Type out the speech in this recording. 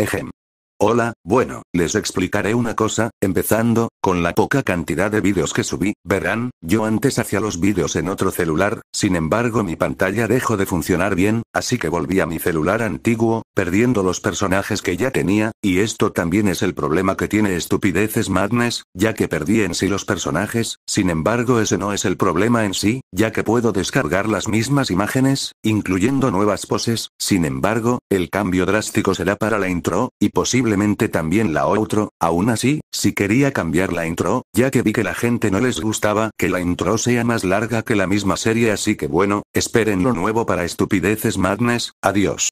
Ejem. Hola, bueno, les explicaré una cosa, empezando, con la poca cantidad de vídeos que subí, verán, yo antes hacía los vídeos en otro celular, sin embargo mi pantalla dejó de funcionar bien, así que volví a mi celular antiguo, perdiendo los personajes que ya tenía, y esto también es el problema que tiene Estupideces Madness, ya que perdí en sí los personajes, sin embargo ese no es el problema en sí, ya que puedo descargar las mismas imágenes, incluyendo nuevas poses, sin embargo, el cambio drástico será para la intro, y posiblemente también la outro, aún así, si quería cambiar la intro, ya que vi que la gente no les gustaba que la intro sea más larga que la misma serie Así que bueno, esperen lo nuevo para estupideces madness, adiós.